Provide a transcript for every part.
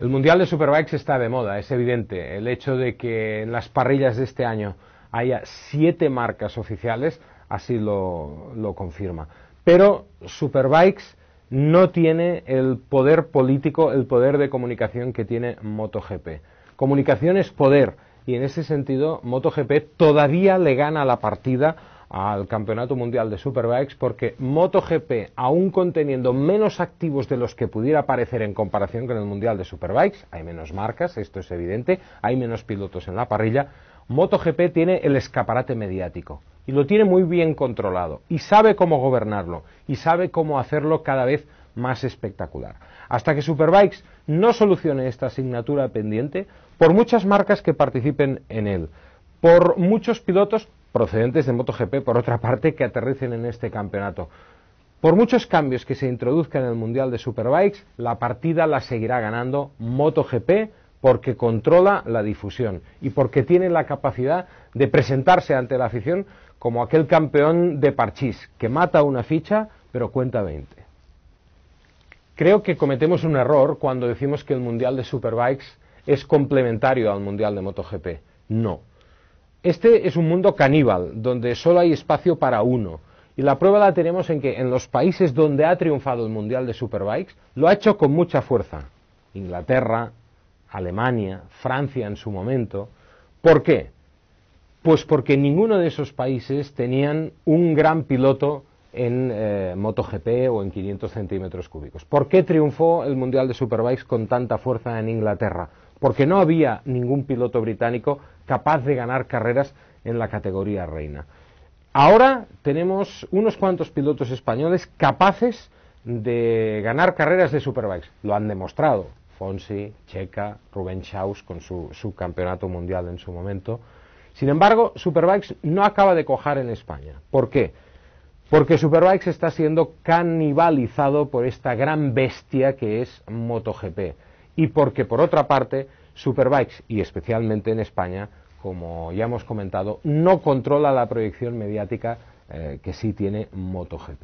El Mundial de Superbikes está de moda, es evidente. El hecho de que en las parrillas de este año haya siete marcas oficiales así lo, lo confirma. Pero Superbikes no tiene el poder político, el poder de comunicación que tiene MotoGP. Comunicación es poder y en ese sentido MotoGP todavía le gana la partida al Campeonato Mundial de Superbikes porque MotoGP, aún conteniendo menos activos de los que pudiera parecer en comparación con el Mundial de Superbikes, hay menos marcas, esto es evidente, hay menos pilotos en la parrilla, MotoGP tiene el escaparate mediático y lo tiene muy bien controlado y sabe cómo gobernarlo y sabe cómo hacerlo cada vez más espectacular. Hasta que Superbikes no solucione esta asignatura pendiente, por muchas marcas que participen en él, por muchos pilotos procedentes de MotoGP, por otra parte, que aterricen en este campeonato. Por muchos cambios que se introduzcan en el Mundial de Superbikes, la partida la seguirá ganando MotoGP porque controla la difusión y porque tiene la capacidad de presentarse ante la afición como aquel campeón de parchís que mata una ficha pero cuenta 20. Creo que cometemos un error cuando decimos que el Mundial de Superbikes es complementario al Mundial de MotoGP. No este es un mundo caníbal, donde solo hay espacio para uno. Y la prueba la tenemos en que en los países donde ha triunfado el Mundial de Superbikes, lo ha hecho con mucha fuerza. Inglaterra, Alemania, Francia en su momento. ¿Por qué? Pues porque ninguno de esos países tenían un gran piloto en eh, MotoGP o en 500 centímetros cúbicos. ¿Por qué triunfó el Mundial de Superbikes con tanta fuerza en Inglaterra? Porque no había ningún piloto británico capaz de ganar carreras en la categoría reina. Ahora tenemos unos cuantos pilotos españoles capaces de ganar carreras de Superbikes. Lo han demostrado. Fonsi, Checa, Rubén Chaus... con su, su campeonato mundial en su momento. Sin embargo, Superbikes no acaba de cojar en España. ¿Por qué? Porque Superbikes está siendo canibalizado por esta gran bestia que es MotoGP. Y porque, por otra parte, Superbikes y especialmente en España, como ya hemos comentado, no controla la proyección mediática eh, que sí tiene MotoGP.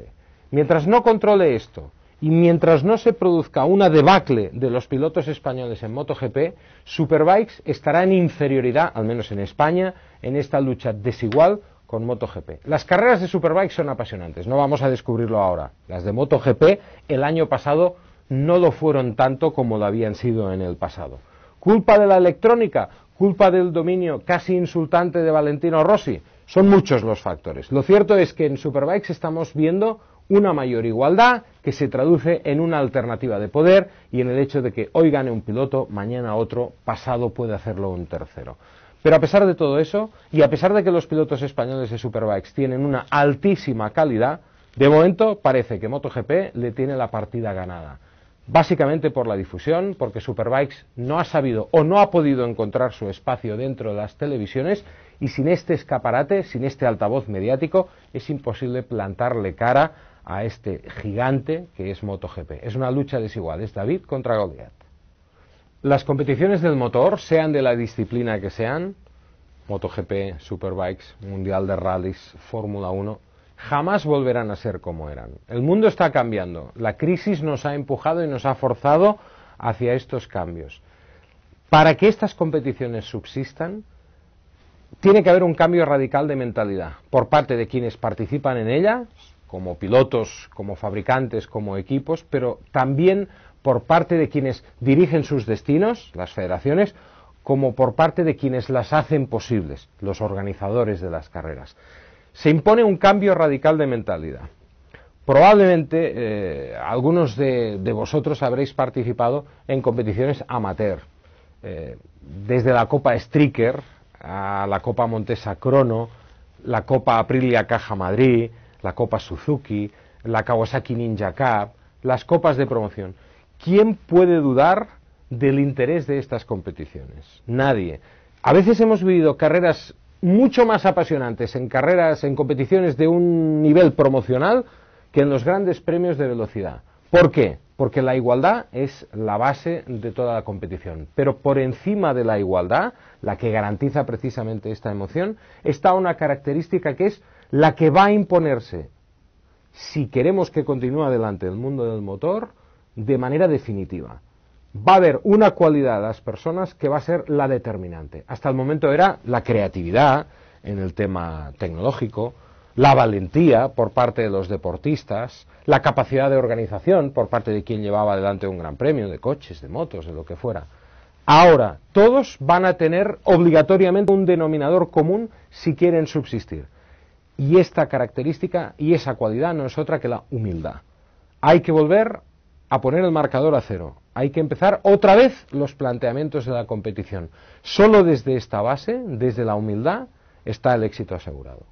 Mientras no controle esto y mientras no se produzca una debacle de los pilotos españoles en MotoGP, Superbikes estará en inferioridad, al menos en España, en esta lucha desigual con MotoGP. Las carreras de Superbikes son apasionantes, no vamos a descubrirlo ahora. Las de MotoGP el año pasado no lo fueron tanto como lo habían sido en el pasado culpa de la electrónica, culpa del dominio casi insultante de Valentino Rossi. Son muchos los factores. Lo cierto es que en Superbikes estamos viendo una mayor igualdad que se traduce en una alternativa de poder y en el hecho de que hoy gane un piloto, mañana otro, pasado puede hacerlo un tercero. Pero a pesar de todo eso, y a pesar de que los pilotos españoles de Superbikes tienen una altísima calidad, de momento parece que MotoGP le tiene la partida ganada básicamente por la difusión, porque Superbikes no ha sabido o no ha podido encontrar su espacio dentro de las televisiones y sin este escaparate, sin este altavoz mediático, es imposible plantarle cara a este gigante que es MotoGP. Es una lucha desigual, es David contra Goliath. Las competiciones del motor, sean de la disciplina que sean, MotoGP, Superbikes, Mundial de Rallys, Fórmula 1, jamás volverán a ser como eran. El mundo está cambiando. La crisis nos ha empujado y nos ha forzado hacia estos cambios. Para que estas competiciones subsistan, tiene que haber un cambio radical de mentalidad por parte de quienes participan en ella, como pilotos, como fabricantes, como equipos, pero también por parte de quienes dirigen sus destinos, las federaciones, como por parte de quienes las hacen posibles, los organizadores de las carreras se impone un cambio radical de mentalidad. Probablemente eh, algunos de, vosotros habréis participado en competiciones amateur, eh, desde la Copa Stricker a la Copa Montesa Crono, la Copa Aprilia Caja Madrid, la Copa Suzuki, la Kawasaki Ninja Cup, las copas de promoción. ¿Quién puede dudar del interés de estas competiciones? Nadie. A veces hemos vivido carreras mucho más apasionantes en carreras, en competiciones de un nivel promocional que en los grandes premios de velocidad. ¿Por qué? Porque la igualdad es la base de toda la competición. Pero por encima de la igualdad, la que garantiza precisamente esta emoción, está una característica que es la que va a imponerse si queremos que continúe adelante el mundo del motor de manera definitiva va a haber una cualidad de las personas que va a ser la determinante. Hasta el momento era la creatividad en el tema tecnológico, la valentía por parte de los deportistas, la capacidad de organización por parte de quien llevaba adelante un gran premio de coches, de motos, de lo que fuera. Ahora, todos van a tener obligatoriamente un denominador común si quieren subsistir. Y esta característica y esa cualidad no es otra que la humildad. Hay que volver a poner el marcador a cero. Hay que empezar otra vez los planteamientos de la competición. Solo desde esta base, desde la humildad, está el éxito asegurado.